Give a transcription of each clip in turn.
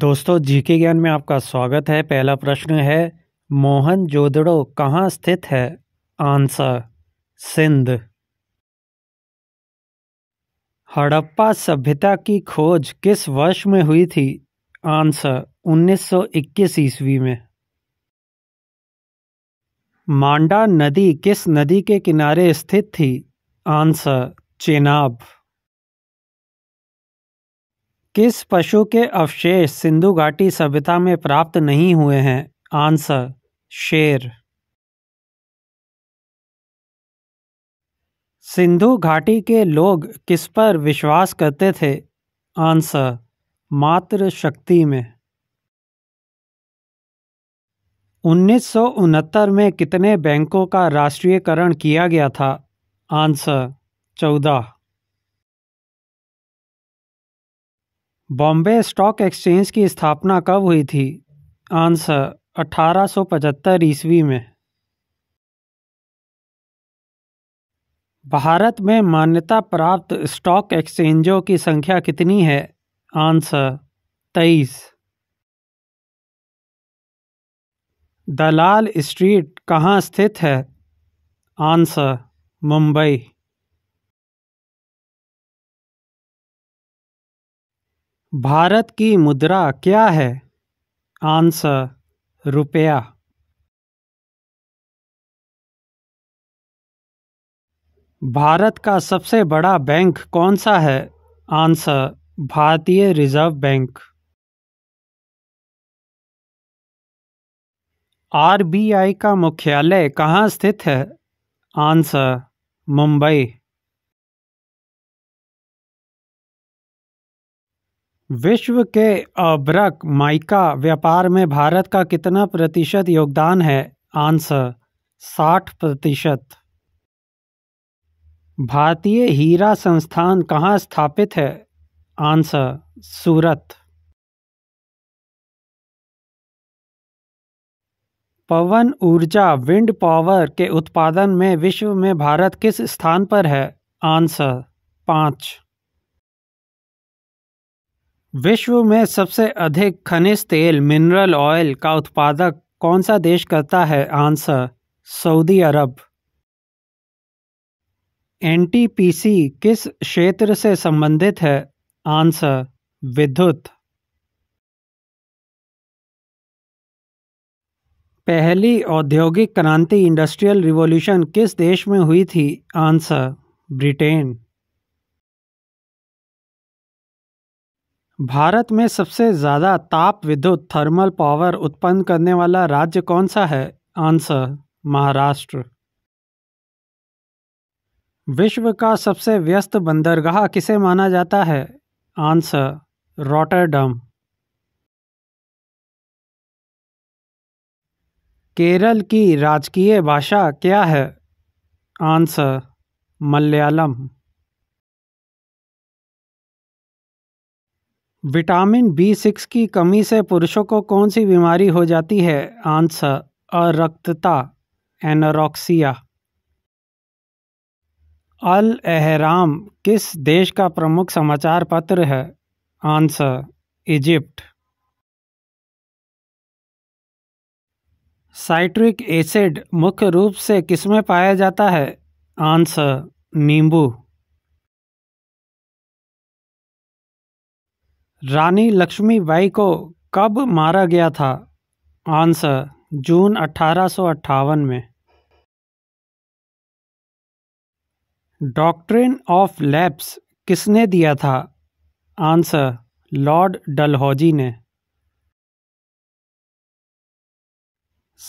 दोस्तों जीके ज्ञान में आपका स्वागत है पहला प्रश्न है मोहन जोदड़ो कहाँ स्थित है आंसर सिंध हड़प्पा सभ्यता की खोज किस वर्ष में हुई थी आंसर 1921 ईस्वी में मांडा नदी किस नदी के किनारे स्थित थी आंसर चेनाब किस पशु के अवशेष सिंधु घाटी सभ्यता में प्राप्त नहीं हुए हैं आंसर शेर सिंधु घाटी के लोग किस पर विश्वास करते थे आंसर मात्र शक्ति में उन्नीस में कितने बैंकों का राष्ट्रीयकरण किया गया था आंसर चौदह बॉम्बे स्टॉक एक्सचेंज की स्थापना कब हुई थी आंसर 1875 ईस्वी में भारत में मान्यता प्राप्त स्टॉक एक्सचेंजों की संख्या कितनी है आंसर तेईस दलाल स्ट्रीट कहाँ स्थित है आंसर मुंबई भारत की मुद्रा क्या है आंसर रुपया भारत का सबसे बड़ा बैंक कौन सा है आंसर भारतीय रिजर्व बैंक आरबीआई का मुख्यालय कहाँ स्थित है आंसर मुंबई विश्व के अब्रक माइका व्यापार में भारत का कितना प्रतिशत योगदान है आंसर साठ प्रतिशत भारतीय हीरा संस्थान कहाँ स्थापित है आंसर सूरत पवन ऊर्जा विंड पावर के उत्पादन में विश्व में भारत किस स्थान पर है आंसर पाँच विश्व में सबसे अधिक खनिज तेल मिनरल ऑयल का उत्पादक कौन सा देश करता है आंसर सऊदी अरब एनटीपीसी किस क्षेत्र से संबंधित है आंसर विद्युत पहली औद्योगिक क्रांति इंडस्ट्रियल रिवॉल्यूशन किस देश में हुई थी आंसर ब्रिटेन भारत में सबसे ज़्यादा ताप विद्युत थर्मल पावर उत्पन्न करने वाला राज्य कौन सा है आंसर महाराष्ट्र विश्व का सबसे व्यस्त बंदरगाह किसे माना जाता है आंसर रोटरडम केरल की राजकीय भाषा क्या है answer Malayalam vitamin B six की कमी से पुरुषों को कौन सी बीमारी हो जाती है आंसर अरक्तता एनोरॉक्सिया अल एहराम किस देश का प्रमुख समाचार पत्र है आंसर इजिप्ट साइट्रिक एसिड मुख्य रूप से किसमें पाया जाता है आंसर नींबू रानी लक्ष्मीबाई को कब मारा गया था आंसर जून अठारह में डॉक्ट्रिन ऑफ लैप्स किसने दिया था आंसर लॉर्ड डलहौजी ने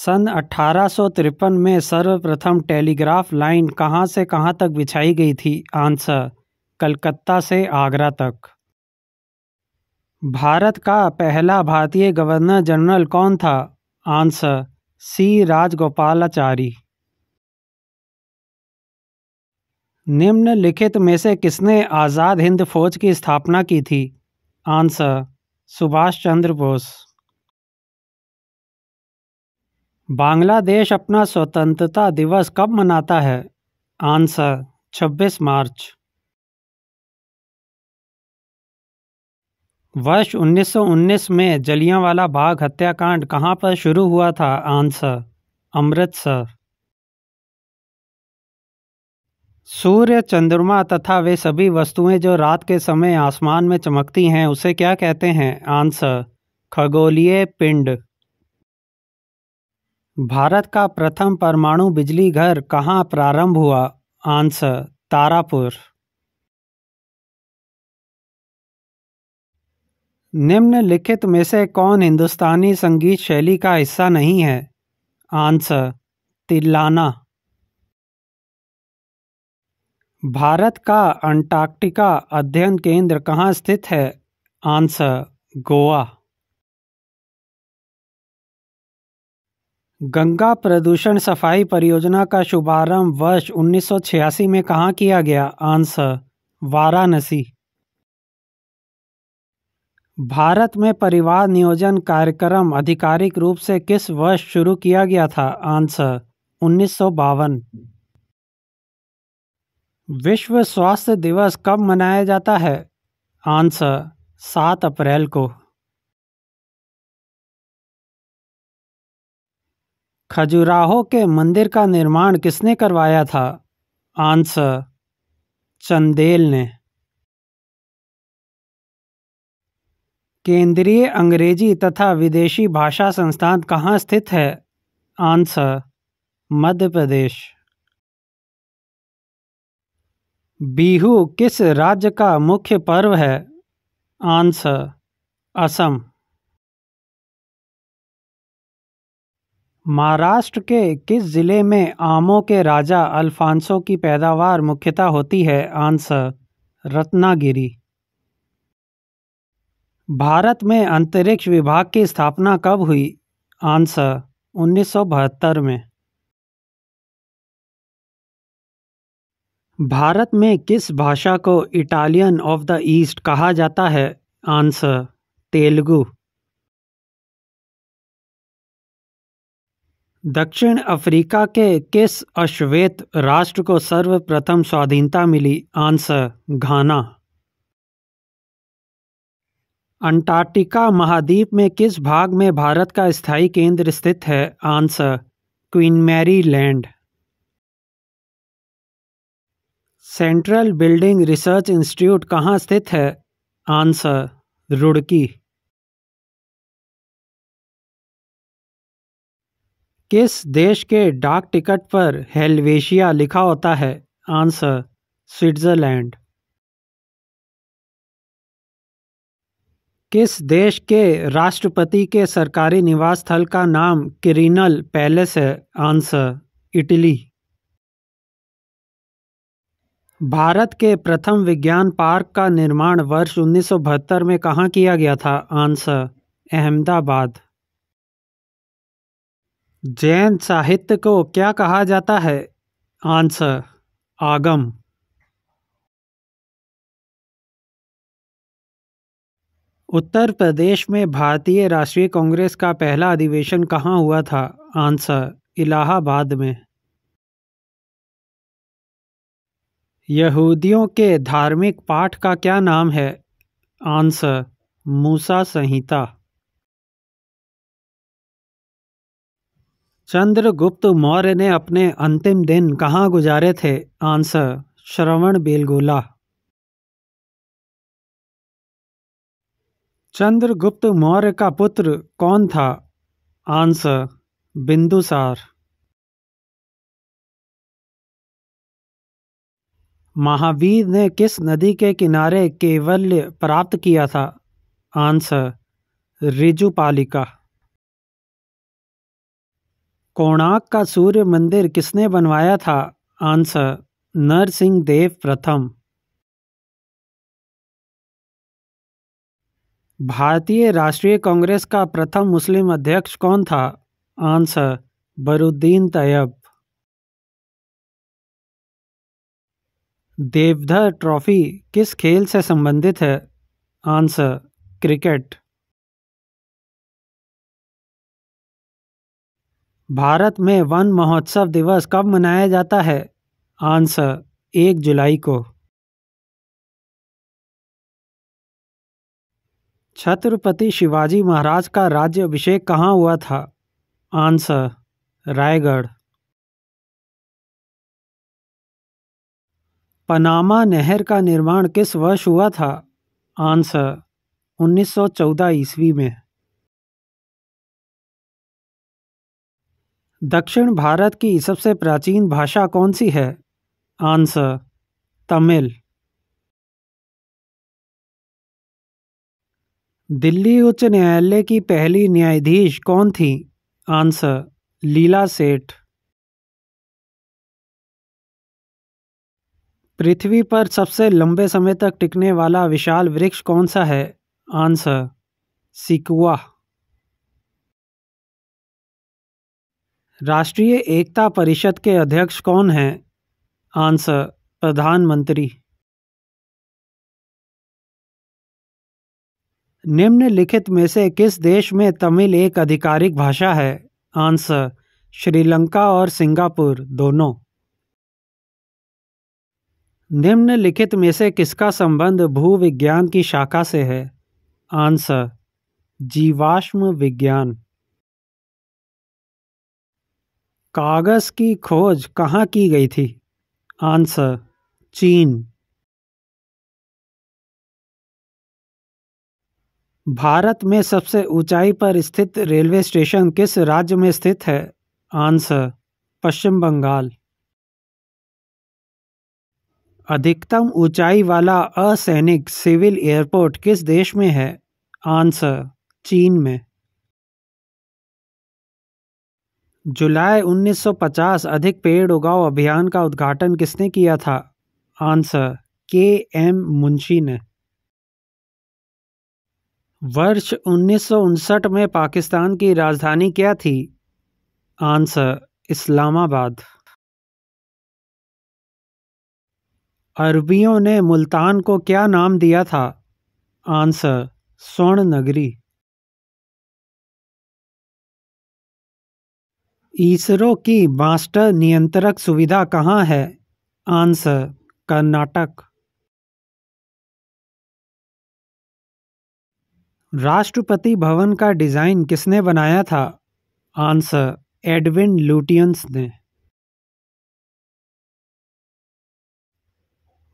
सन अठारह में सर्वप्रथम टेलीग्राफ लाइन कहाँ से कहाँ तक बिछाई गई थी आंसर कलकत्ता से आगरा तक भारत का पहला भारतीय गवर्नर जनरल कौन था आंसर सी राजगोपालाचारी निम्नलिखित में से किसने आज़ाद हिंद फौज की स्थापना की थी आंसर सुभाष चंद्र बोस बांग्लादेश अपना स्वतंत्रता दिवस कब मनाता है आंसर 26 मार्च वर्ष 1919 में जलियांवाला बाग हत्याकांड कहाँ पर शुरू हुआ था आंसर अमृतसर सूर्य चंद्रमा तथा वे सभी वस्तुएं जो रात के समय आसमान में चमकती हैं उसे क्या कहते हैं आंसर खगोलीय पिंड भारत का प्रथम परमाणु बिजली घर कहाँ प्रारंभ हुआ आंसर तारापुर निम्नलिखित में से कौन हिंदुस्तानी संगीत शैली का हिस्सा नहीं है आंसर तिल्लाना भारत का अंटार्कटिका अध्ययन केंद्र कहाँ स्थित है आंसर गोवा गंगा प्रदूषण सफाई परियोजना का शुभारंभ वर्ष 1986 में कहाँ किया गया आंसर वाराणसी भारत में परिवार नियोजन कार्यक्रम आधिकारिक रूप से किस वर्ष शुरू किया गया था आंसर उन्नीस विश्व स्वास्थ्य दिवस कब मनाया जाता है आंसर सात अप्रैल को खजुराहो के मंदिर का निर्माण किसने करवाया था आंसर चंदेल ने केंद्रीय अंग्रेजी तथा विदेशी भाषा संस्थान कहाँ स्थित है आंसर मध्य प्रदेश बिहू किस राज्य का मुख्य पर्व है आंसर असम महाराष्ट्र के किस जिले में आमों के राजा अल्फांसो की पैदावार मुख्यतः होती है आंसर रत्नागिरी भारत में अंतरिक्ष विभाग की स्थापना कब हुई आंसर उन्नीस में भारत में किस भाषा को इटालियन ऑफ द ईस्ट कहा जाता है आंसर तेलुगु दक्षिण अफ्रीका के किस अश्वेत राष्ट्र को सर्वप्रथम स्वाधीनता मिली आंसर घाना अंटार्कटिका महाद्वीप में किस भाग में भारत का स्थायी केंद्र स्थित है answer Queen Mary land central building research institute कहाँ स्थित है आंसर रुड़की किस देश के डाक टिकट पर हेलवेशिया लिखा होता है आंसर स्विट्जरलैंड किस देश के राष्ट्रपति के सरकारी निवास स्थल का नाम किरिनल पैलेस है आंसर इटली भारत के प्रथम विज्ञान पार्क का निर्माण वर्ष 1972 में कहाँ किया गया था आंसर अहमदाबाद जैन साहित्य को क्या कहा जाता है आंसर आगम उत्तर प्रदेश में भारतीय राष्ट्रीय कांग्रेस का पहला अधिवेशन कहाँ हुआ था आंसर इलाहाबाद में यहूदियों के धार्मिक पाठ का क्या नाम है आंसर मूसा संहिता चंद्रगुप्त मौर्य ने अपने अंतिम दिन कहाँ गुजारे थे आंसर श्रवण बेलगोला चंद्रगुप्त मौर्य का पुत्र कौन था आंसर बिंदुसार महावीर ने किस नदी के किनारे केवल्य प्राप्त किया था आंसर रिजुपालिका कोणार्क का सूर्य मंदिर किसने बनवाया था आंसर नरसिंह देव प्रथम भारतीय राष्ट्रीय कांग्रेस का प्रथम मुस्लिम अध्यक्ष कौन था आंसर बरुद्दीन तैयब देवधर ट्रॉफी किस खेल से संबंधित है आंसर क्रिकेट भारत में वन महोत्सव दिवस कब मनाया जाता है आंसर एक जुलाई को छत्रपति शिवाजी महाराज का राज्य अभिषेक कहाँ हुआ था आंसर रायगढ़ पनामा नहर का निर्माण किस वर्ष हुआ था आंसर 1914 ईस्वी में दक्षिण भारत की सबसे प्राचीन भाषा कौन सी है आंसर तमिल दिल्ली उच्च न्यायालय की पहली न्यायाधीश कौन थी आंसर लीला सेठ पृथ्वी पर सबसे लंबे समय तक टिकने वाला विशाल वृक्ष कौन सा है आंसर सिकुआ राष्ट्रीय एकता परिषद के अध्यक्ष कौन है आंसर प्रधानमंत्री निम्नलिखित में से किस देश में तमिल एक आधिकारिक भाषा है आंसर श्रीलंका और सिंगापुर दोनों निम्नलिखित में से किसका संबंध भूविज्ञान की शाखा से है आंसर जीवाश्म विज्ञान कागज़ की खोज कहाँ की गई थी आंसर चीन भारत में सबसे ऊंचाई पर स्थित रेलवे स्टेशन किस राज्य में स्थित है आंसर पश्चिम बंगाल अधिकतम ऊंचाई वाला असैनिक सिविल एयरपोर्ट किस देश में है आंसर चीन में जुलाई 1950 अधिक पेड़ उगाओ अभियान का उद्घाटन किसने किया था आंसर के एम मुंशी ने वर्ष उन्नीस में पाकिस्तान की राजधानी क्या थी आंसर इस्लामाबाद अरबियों ने मुल्तान को क्या नाम दिया था आंसर स्वर्ण नगरी इसरो की मास्टर नियंत्रक सुविधा कहाँ है आंसर कर्नाटक राष्ट्रपति भवन का डिज़ाइन किसने बनाया था आंसर एडविन लुटियंस ने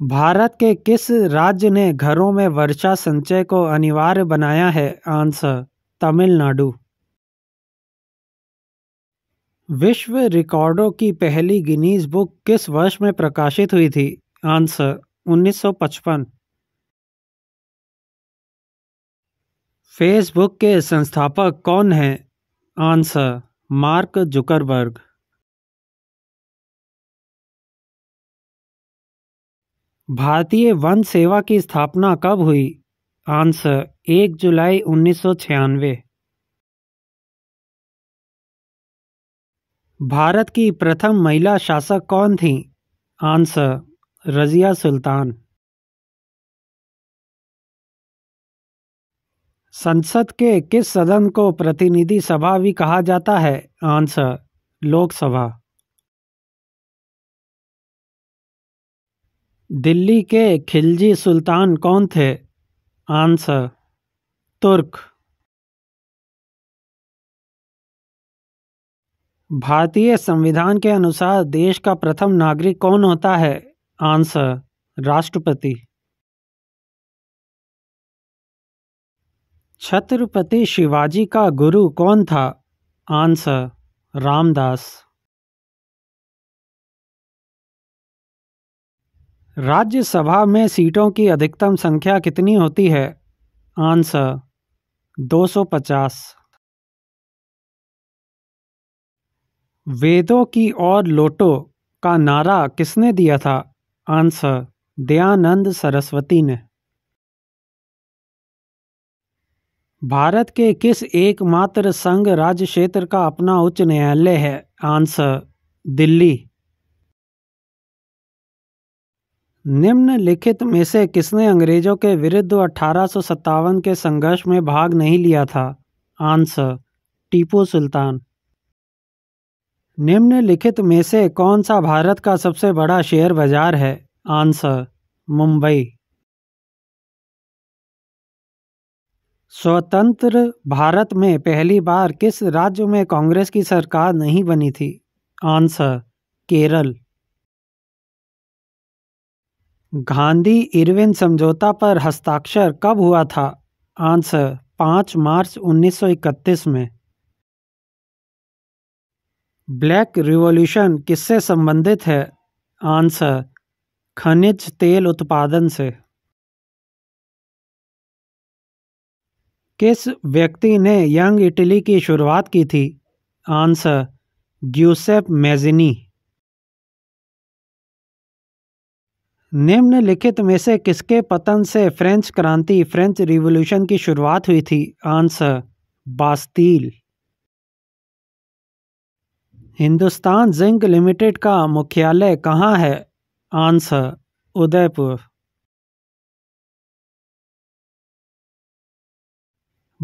भारत के किस राज्य ने घरों में वर्षा संचय को अनिवार्य बनाया है आंसर तमिलनाडु विश्व रिकॉर्डों की पहली गिनीज बुक किस वर्ष में प्रकाशित हुई थी आंसर 1955 फेसबुक के संस्थापक कौन है आंसर मार्क जुकरबर्ग भारतीय वन सेवा की स्थापना कब हुई आंसर एक जुलाई उन्नीस भारत की प्रथम महिला शासक कौन थी आंसर रजिया सुल्तान संसद के किस सदन को प्रतिनिधि सभा भी कहा जाता है आंसर लोकसभा दिल्ली के खिलजी सुल्तान कौन थे आंसर तुर्क भारतीय संविधान के अनुसार देश का प्रथम नागरिक कौन होता है आंसर राष्ट्रपति छत्रपति शिवाजी का गुरु कौन था आंसर रामदास राज्यसभा में सीटों की अधिकतम संख्या कितनी होती है आंसर 250 वेदों की ओर लोटो का नारा किसने दिया था आंसर दयानंद सरस्वती ने भारत के किस एकमात्र संघ राज्य क्षेत्र का अपना उच्च न्यायालय है आंसर दिल्ली निम्नलिखित में से किसने अंग्रेजों के विरुद्ध अठारह के संघर्ष में भाग नहीं लिया था आंसर टीपू सुल्तान निम्नलिखित में से कौन सा भारत का सबसे बड़ा शेयर बाजार है आंसर मुंबई स्वतंत्र भारत में पहली बार किस राज्य में कांग्रेस की सरकार नहीं बनी थी आंसर केरल गांधी इरविन समझौता पर हस्ताक्षर कब हुआ था आंसर पाँच मार्च 1931 में ब्लैक रिवॉल्यूशन किससे संबंधित है आंसर खनिज तेल उत्पादन से किस व्यक्ति ने यंग इटली की शुरुआत की थी आंसर ग्यूसेप मेजिनी निम्नलिखित में से किसके पतन से फ्रेंच क्रांति फ्रेंच रिवॉल्यूशन की शुरुआत हुई थी answer Bastille Hindustan zinc limited का मुख्यालय कहाँ है आंसर उदयपुर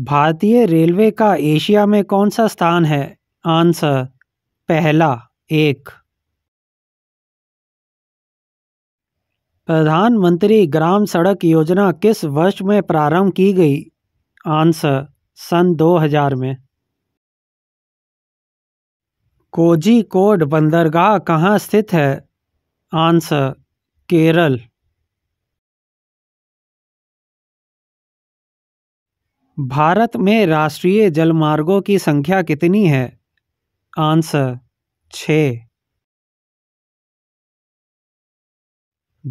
भारतीय रेलवे का एशिया में कौन सा स्थान है आंसर पहला एक प्रधानमंत्री ग्राम सड़क योजना किस वर्ष में प्रारंभ की गई आंसर सन 2000 में कोजी कोड बंदरगाह कहाँ स्थित है आंसर केरल भारत में राष्ट्रीय जलमार्गों की संख्या कितनी है आंसर छ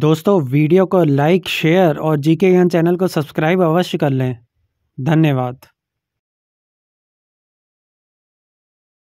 दोस्तों वीडियो को लाइक शेयर और जीके ज्ञान चैनल को सब्सक्राइब अवश्य कर लें धन्यवाद